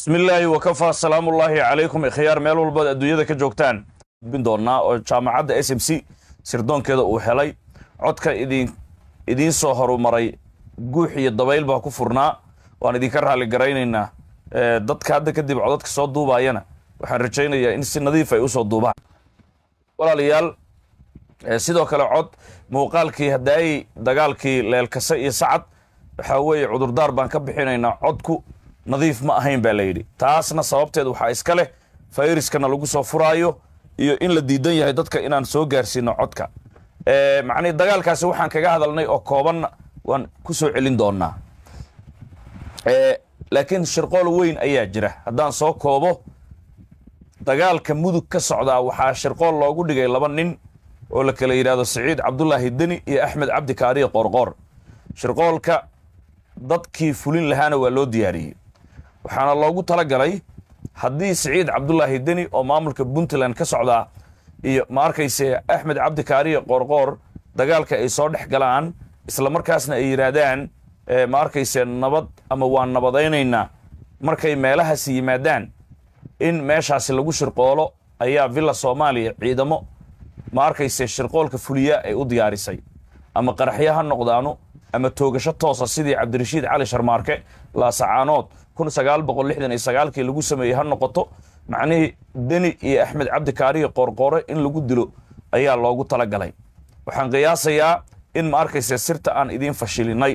bismillaahi wakafaa salaamullaahi calaykum ikhyaar meel walbaad adduunyada ka joogtaan gudbin doonaa oo jaamacadda s m c sirdoonkeeda uu helay codka idin idiin soo horumaray guux iyo dabayl baa ku furnaa waan idinka raali garaynaynaa dadka hadda kadib codadka soo duubaayana waxaan rajaynayaa in si nadiif ay usoo duubaan walaalayaal sidoo kale cod muuqaalkii hadaayey dagaalkii leelkase iyo sacad waxaa weeye cudurdaar baan ka bixinaynaa codku nadiif ma ahayn baa la yidhi taasna sababteed waxaa iska leh fayriskana lagu soo furaayo iyo in la diidan yahay dadka inaan soo gaarsiino codka macnii dagaalkaasi waxaan kaga hadalnay oo koobanna waan ku soo celin doonaa laakiin shirqool weyn ayaa jira haddaan soo koobo dagaalka mudug ka socdaa waxaa shirqool loogu dhigay laba nin oo la kala yidhaahdo siciid cabdulaahi deni iyo axmed cabdi kaariye qoorqoor shirqoolka dadkii fulin lahaana waa loo diyaariyey waxaana loogu talagalay haddii siciid cabdulaahi deni oo maamulka puntland ka socdaa iyo ma arkayse axmed cabdikaariye qoorqoor dagaalka ay soo dhex galaan islamarkaasna ay yidhaahdaan ma arkayse nabad ama waan nabadaynaynaa markay meelahaasi yimaadaan in meeshaasi lagu shirqoolo ayaa villa soomaaliya ciidamo ma arkayse shirqoolka fuliya ay u diyaarisay ama qaraxyo ha noqdaano ama toogasho toosa sidii cabdirashiid cali sharmaarke laasacaanood kun sagaal boqol lixdan iyo sagaalkii lagu sameeyey ha noqoto macnihii deni iyo axmed cabdi kaarihi qoorqoore in lagu dilo ayaa loogu talagalay waxaan qiyaasayaa in ma arkaysa sirta aan idiin fashilinay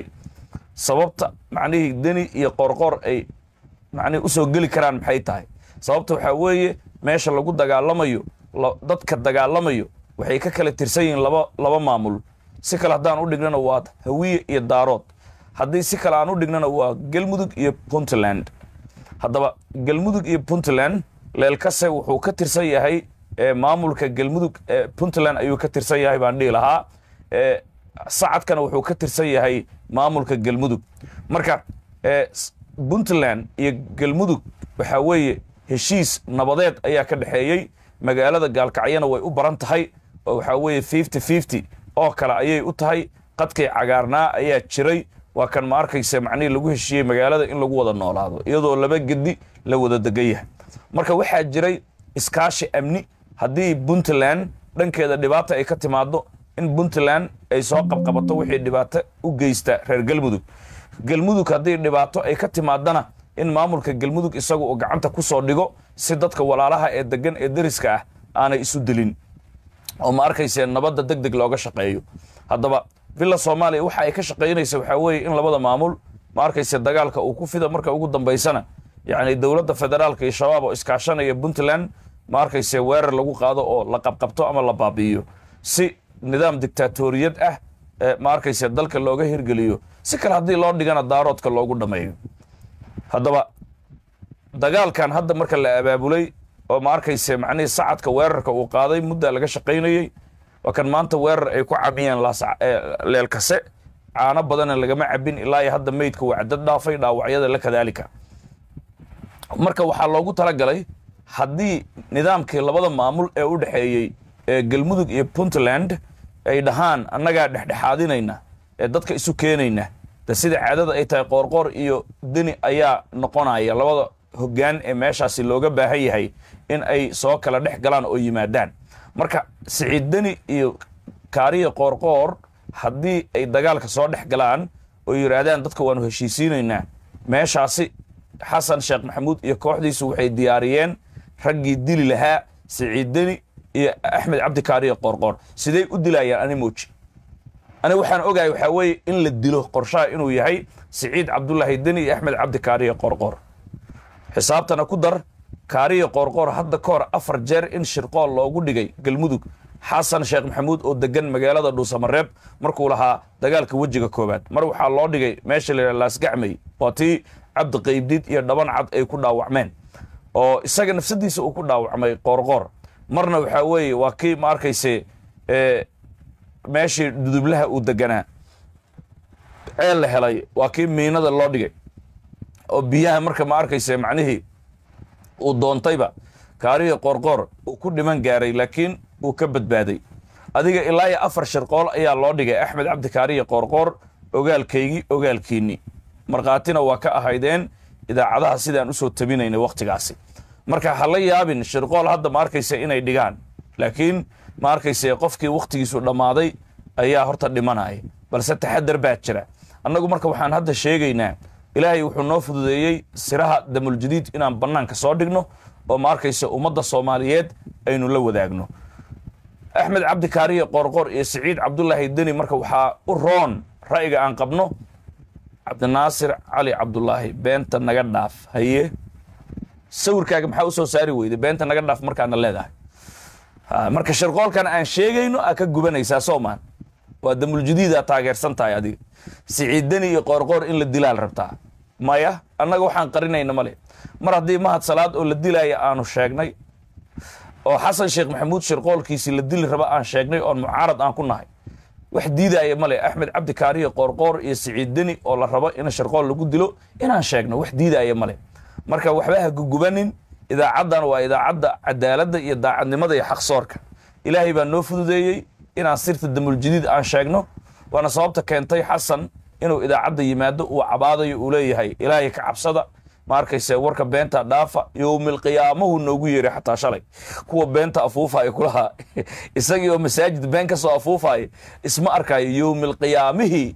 sababta macnihii deni iyo qoorqoor ay macnihi u geli karaan maxay tahay sababta waxaa weeye meesha lagu dagaalamayo dadka dagaalamayo waxay ka kala tirsan yihiin laba laba maamul si kale haddaan u dhignana waa hawiye iyo daarood haddii si kale aan u dhignana ah waa galmudug iyo puntland haddaba galmudug iyo puntland leelkase wuxuu ka tirsan yahay maamulka galmudug puntland ayuu ka tirsan yahay baan dhihi lahaa sacadkana wuxuu ka tirsan yahay maamulka galmudug marka puntland iyo galmudug waxaa weeye heshiis nabadeed ayaa ka dhexeeyey magaalada gaalkacyana way u baran tahay oo waxaa weeye fifty fifty oo kale ayay u tahay qadkii cagaarnaa ayaa jiray waa kan ma arkaysa macnihii lagu heshiiyey magaalada in lagu wada noolaado iyadoo laba gedi la wada degan yahay marka waxaa jiray iskaashi amni haddii puntland dhankeeda dhibaato ay ka timaado in puntland ay soo qabqabato wixii dhibaato u geysta reer galmudug galmudug haddii dhibaato ay ka timaadana in maamulka galmudug isagu uu gacanta ku soo dhigo si dadka walaalaha ee degan ee deriska ah aanay isu dilin oo ma arkaysee nabadda deg deg looga shaqeeyo haddaba villa soomaaliya waxa ay ka shaqaynaysa waxaa weeye in labada maamul ma arkayse dagaalka uu ku fido marka ugu dambaysana yacni dowladda federaalka iyo shabaab oo iskaashanaya puntland ma arkayse weerar lagu qaado oo la qabqabto ama la baabi'iyo si nidaam dictatoriyad ah eh, ma arkayse dalka looga hirgeliyo si kale haddii loo dhigana daaroodka loogu dhammeeyo haddaba dagaalkan hadda marka la abaabulay oo ma arkayse macnihii sacadka weerarka uu qaaday muddaa laga shaqaynayey waa kan maanta weerar ay ku camiyeen eh, leelkase caano badana lagama cabin ilaa iyo hadda meydka waa cadad dhaafay dhaawacyada la kadaalika marka waxaa loogu talagalay haddii nidaamkii labada maamul ee u dhexeeyey ee galmudug iyo puntland ay dhahaan annagaa dhexdhexaadinayna ee dadka isu keenayna de sida caadada ay tahay qoorqoor iyo deni ayaa noqonaya labada hoggaan ee meeshaasi looga baahan yahay in ay soo kala dhex galaan oo yimaadaan marka siciid deni iyo kaariya qoorqoor haddii ay dagaalka soo dhex galaan oo yidhaahdaan dadka waanu heshiisiinaynaa meeshaasi xasan sheekh maxamuud iyo kooxdiisu waxay diyaariyeen raggii dili lahaa siciid deni iyo axmed cabdi kaariya qoorqoor siday u dilayaan ani mooji aniga waxaan ogahay waxaa weeye in la dilo qorshaha inuu yahay siciid cabdulaahi deni iyo axmed cabdi kaariya qoorqoor xisaabtana ku dar kaariyo qoorqoor hadda ka hor afar jeer in shirqool loogu dhigay galmudug xasan sheekh maxamuud oo degan magaalada dhuusamareeb markuu lahaa dagaalka wejiga koowaad mar waxaa loo dhigay meesha la yidhaha laasgacmay waa tii cabdiqaybdid iyo dhaban cad ay ku dhaawacmeen oo isaga nafsadiisa uu ku dhaawacmay qoorqoor marna waxaa weeye waa kii ma arkayse meeshii dudublaha uu deganaa ceel la helay waa kii miinada loo dhigay oo biyaha marka ma arkayse macnihii uu doontayba kaariyo qoorqoor uu ku dhiman gaaray laakiin uu ka badbaaday adiga ilaa iyo afar shirqool ayaa loo dhigay axmed cabdi kaariyo qoorqoor ogaalkaygii ogaalkiinnii markhaatina waa ka ahaydeen idaacadaha sidaan usoo tabinayna wakhtigaasi marka ha la yaabin shirqool hadda ma arkaysa inay dhigaan laakiin ma arkaysa qofkii wakhtigiisu dhammaaday ayaa horta dhimanaya balse taxadar baa jira annagu marka waxaan hadda sheegaynaa ilaahay wuxuu noo fududeeyey siraha damuljadiid inaan bannaanka soo dhigno oo ma arkaysa ummadda soomaaliyeed aynu la wadaagno axmed cabdikaariye qoorqoor iyo siciid cabdulaahi deni marka waxaa u roon ra'yiga aan qabno cabdinaasir cali cabdulaahi beenta naga dhaaf haye sawirkaaga maxaa u soo saari weyday beenta naga dhaaf markaana leedahay ah, marka sharqoolkan aan sheegayno aa ka gubanaysaa soomaan waa damuljadiidaa taageersan tahay adiga siciidani iyo qoorqoor in la dilaal rabtaa maya annaga waxaan qarinayna male mar haddii mahad salaad oo la dilaya aanu sheegnay oo xasan sheekh maxamuud shirqoolkiisii la dili raba aan sheegnay oon mucaarad aan ku nahay wax diidaaya male axmed cabdi kaariyo qoorqoor iyo siciid oo la rabo in shirqool lagu dilo inaan sheegno wax diidaaya male marka waxba ha gugubanin idaacaddan waa idaacadda cadaaladda iyo daacadnimada iyo xaqsoorka ilaahay baa noo fududeeyey inaan sirta damuljadiid aan sheegno waana sababta keentay xasan inuu idaacadda yimaado uu cabaadayo uu leeyahay ilaahay ka cabsada ma arkayse warka beenta dhaafa yowmil qiyaamahu noogu yeeray xataa shalay kuwa beenta afuufaaya kulahaa isagii oo masaajid been kasoo soo isma arkaayo yowmil qiyaamihii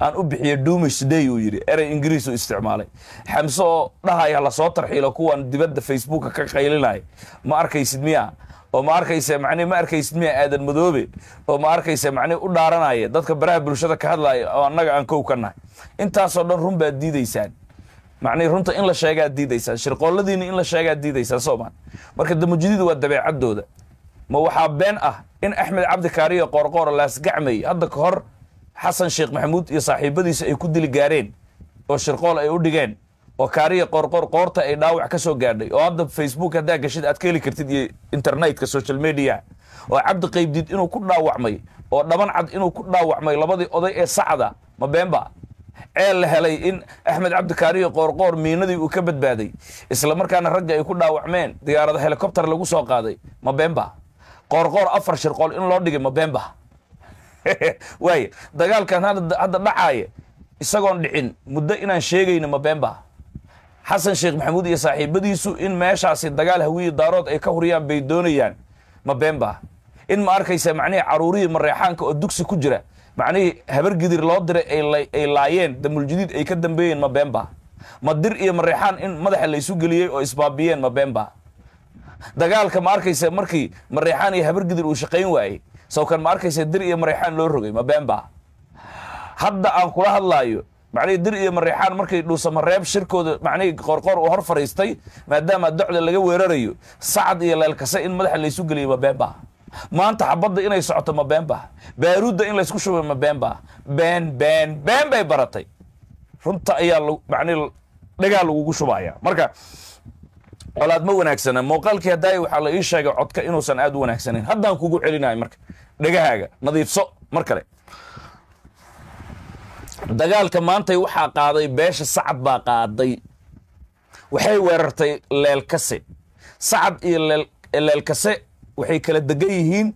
aan u bixiya duumish uu yidhi erey ingiriis isticmaalay xamse oo dhahaya lasoo tarxiilo kuwan dibadda facebooka ka qaylinaya ma arkaysid miyaa oo ma arkaysa man ma arkaysid miya aadan madoobe oo ma arkaysa man u dhaaranaya dadka baraha bulshada ka hadlaya oo annaga aan kow ka nahay intaasoo dhan run baad diidaysaan mani runta in la sheegaad diidaysaan shirqooladiina in la sheegaad diidaysaan sooma marka damujadiida waa dabeecadooda ma waxaa been ah in axmed cabdi kaariyo qoorqoora laasgacmay hadda ka hor xasan sheekh maxamuud iyo saaxiibadiisa ay ku dili gaareen oo shirqool ay u dhigeen oo kaariya qoorqoor qoorta ay dhaawac ka soo gaadhay oo hadda facebook haddaa gashid aad ka heli kartid iyo internetka social media oo cabdi inuu ku dhaawacmay oo dhaban cad inuu ku dhaawacmay labadii oday ee sacda ma beenba ceel la helay in axmed cabdi kaariyo qoorqoor miinadii uu ka badbaaday islamarkaana ragga ay ku dhaawacmeen diyaarada helikobter lagu soo qaaday ma beenba qoorqoor afar shirqool in loo dhigay ma beenba waay dagaalkan hadda dhacaaya isagoon dhicin muddo inaan sheegayna ma beenba xasan sheekh maxamuud iyo saaxiibadiisu in meeshaasi dagaal hawiyi daarood ay ka huriyaan bay doonayaan ma been baa in ma arkaysa macnihii caruurihii mareexaanka oo dugsi ku jira macnihii habargidir loo diray ay laayeen damuljadiid ay ka dambeeyeen ma been baa ma dir iyo mareexaan in madaxa laysu geliyey oo isbaabiyeen ma been baa dagaalka ma arkaysa markii mareexaan iyo habargidir uu shaqayn waayey sawkan ma arkaysa dir iyo mareexaan loo rogay ma been baa hadda aan kula hadlaayo macnihii dir iyo mareexaan markay dhuusamareeb shirkooda macnihii qoorqoor uu hor fadhiistay maadaama docda laga weerarayo sacad iyo leelkase in madaxa laysu geliyo ma maanta xabadda inay socoto ma been baaruudda in laysku shubay ma been been been been bay baratay runta ayaa macnihi dhagaal lagugu shubaya marka colaad ma wanaagsana muuqaalkii haddaaya waxaa la ii sheegay codka inuusan aad u wanaagsanayn haddaan kugu celinayo marka dhegahaaga nadiifso mar kale dagaalka maantay waxaa qaaday beesha sacab baa qaaday waxay weerartay leelkase sacab iyo leelkase waxay kala degan yihiin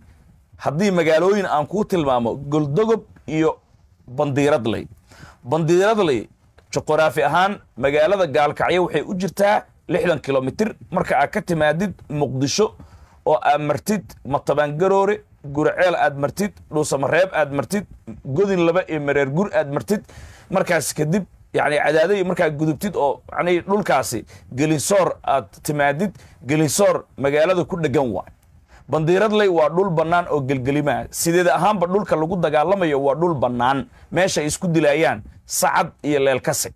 haddii magaalooyin aan kuu tilmaamo goldogob iyo bandiiradley bandiiradley juquraafi ahaan magaalada gaalkacyo waxay u jirtaa lixdan kilomitir marka aad ka timaadid muqdisho oo aad martid matabangaroore guraceel aad martid dhuusamareeb aad martid godin laba iyo mareer gur aad martid markaas kadib yani cadaaday markaa gudubtid oo mani dhulkaasi gelinsoor aad timaadid gelinsoor magaalada ku dhegan waa bandiiradley waa dhul bannaan oo gelgelimaa sideeda ahaanba dhulka lagu dagaalamayo waa dhul bannaan meesha isku dilaayaan sacad iyo leelkasig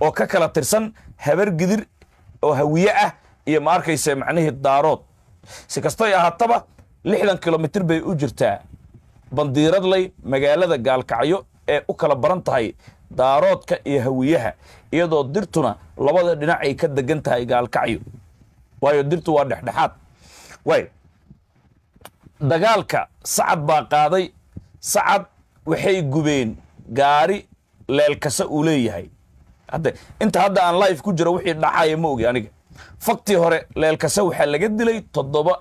oo ka kala tirsan habar gidir oo hawiye ah iyo ma arkaysa macnihii daarood si kastoy ahaataba lixdan kilomitir bay u jirtaa bandiiradley magaalada gaalkacyo ee u kala baran tahay daaroodka iyo hawiyaha iyadoo dirtuna labada dhinac ay ka degan tahay gaalkacyo waayo dirtu waa dhexdhexaad way dagaalka sacad baa qaaday sacad waxay gubeen gaari leelkasa uu leeyahay inta hadda aan life ku jiro wixii dhacaya ma ogi aniga faktii hore leelkasa waxaa laga dilay toddoba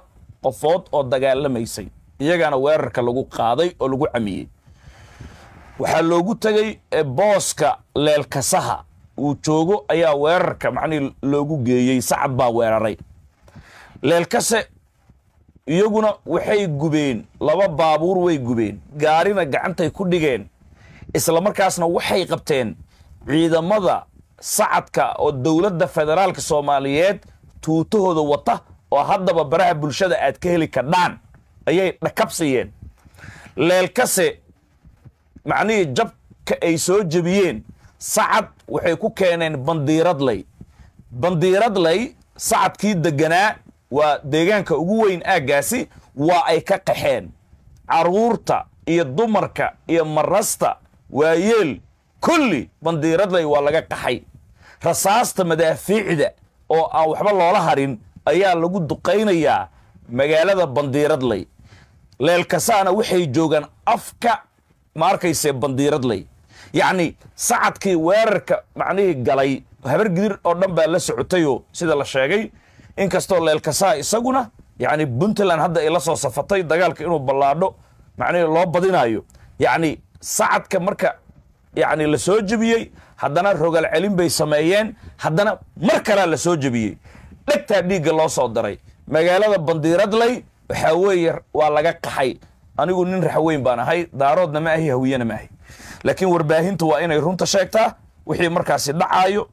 qofood oo dagaalamaysay iyagaana weerarka lagu qaaday oo lagu camiyey waxaa loogu tegey booska leelkasaha uu joogo ayaa weerarka macnihii loogu geeyey sacad baa weeraray leelkase iyaguna waxay gubeen laba baabuur way gubeen gaarina gacantay ku dhigeen isla markaasna waxay qabteen ciidamada sacadka oo dowladda federaalka soomaaliyeed tuutahooda wata oo haddaba baraha bulshada aad ka heli kadhaan ayay dhakabsiiyeen leelkase macnihii jabka ay soo jebiyeen sacad waxay ku keeneen bandiiradley bandiiradley sacadkii degganaa waa deegaanka ugu weyn aaggaasi waa ay ka qaxeen caruurta iyo dumarka iyo marasta waayeel kulli bandiiradley waa laga qaxay rasaasta madaafiicda oo aan waxba loola harin ayaa lagu duqaynayaa magaalada bandiiradley leelkasaana waxay joogaan afka ma arkaysee bandiiradley yacni sacadkii weerarka macnihii galay habar gidir oo dhan baa la socotayo sida la sheegay inkastoo leelkasaa isaguna yacni puntland hadda ay la soo safatay dagaalka inuu ballaadho macnihii loo badinaayo yacni sacadka marka yacni la soo jebiyey haddana rogaal celin bay sameeyeen haddana mar kalaa lasoo soo jebiyey dhegtaa dhiigga loo soo daray magaalada bandiiradley waxaa waa laga qaxay anigu nin raxweyn baan ahay daaroodna ma ahi hawiyena ma ahi laakiin warbaahintu waa inay runta sheegtaa wixii markaasi dhacaayo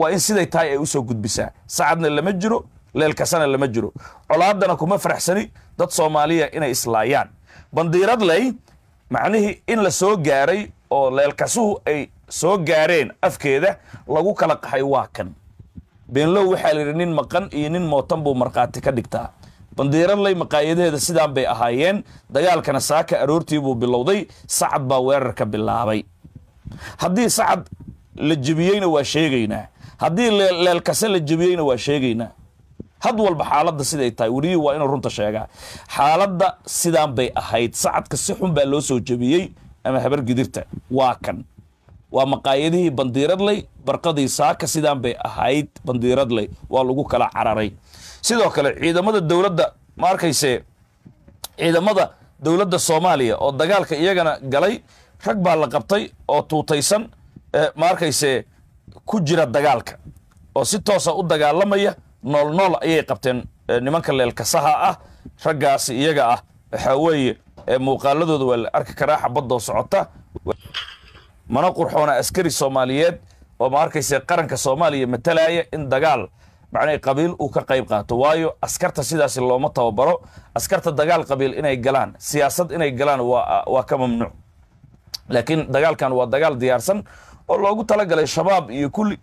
waa in siday tahay ay usoo gudbisaa sacadna lama jiro leelkasana lama jiro colaadana kuma faraxsani dad soomaaliya inay islaayaan bandiiradley macnihii in lasoo gaaray oo leelkasuhu ay soo gaareen afkeeda lagu kala qaxay waa kan beenlow waxaa la yidhi nin maqan iyo nin mootan buu markhaati ka dhigtaa bandiiraley maqaayadaheeda sidaan bay ahaayeen dagaalkana saaka aroortii buu bilowday sacad baa weerarka bilaabay haddii sacad la jebiyeyna waa sheegaynaa haddii leelkase la jebiyeyna waa sheegaynaa had walba xaaladda siday tahay weriyii waa inuu runta sheegaa xaaladda sidaan bay ahayd sacadka si xun baa loo soo jebiyey ama habar gidirta waa kan waa maqaayadihii bandiiradley barqadii saaka sidaan bay ahayd bandiiradley waa lagu kala cararay sidoo kale ciidamada dowladda ma arkayse ciidamada dowladda soomaaliya oo dagaalka iyagana galay rag baa la qabtay oo tuutaysan eh, ma arkayse ku jira dagaalka oo si toosa ah u dagaalamaya noolnool ayay qabteen eh, nimanka leelkasaha ah raggaasi iyaga ah waxaa weeye eh, muuqaaladooda waa la arki karaa xabaddoo socota mana qurxoona askari soomaaliyeed oo ma arkayse qaranka soomaaliya matalaya in dagaal macnaa qabiil uu ka qayb qaato waayo askarta sidaas looma tababaro askarta dagaal qabiil inay galaan siyaasad inay galaan waa ka mamnuuc laakiin dagaalkan waa dagaal diyaarsan oo loogu talagalay shabaab iyo kulli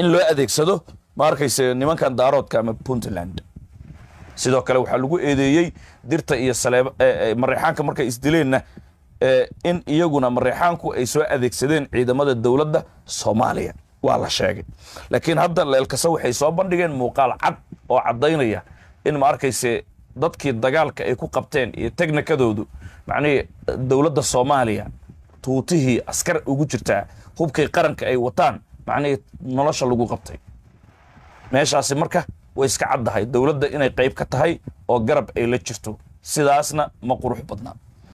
in loo adeegsado ma arkayse nimankan daaroodka ama puntland sidoo kale waxaa lagu eedeeyey dirta iyo mareexaanka markay isdileenna ee in iyaguna mareexaanku ay soo adeegsadeen ciidamada dowladda soomaaliya waa la sheegay laakiin hadda leelkasa waxay soo bandhigeen muuqaal cad oo caddaynaya in ma arkayse dadkii dagaalka ay ku qabteen iyo technikadoodu macnihii dowladda soomaaliya tuutihii askar ugu jirtaa hubkii qaranka ay wataan macnihii nolosha lagu qabtay meeshaasi marka way iska caddahay dowladda inay qayb ka tahay oo garab ay la jirto sidaasna ma qurux badnaa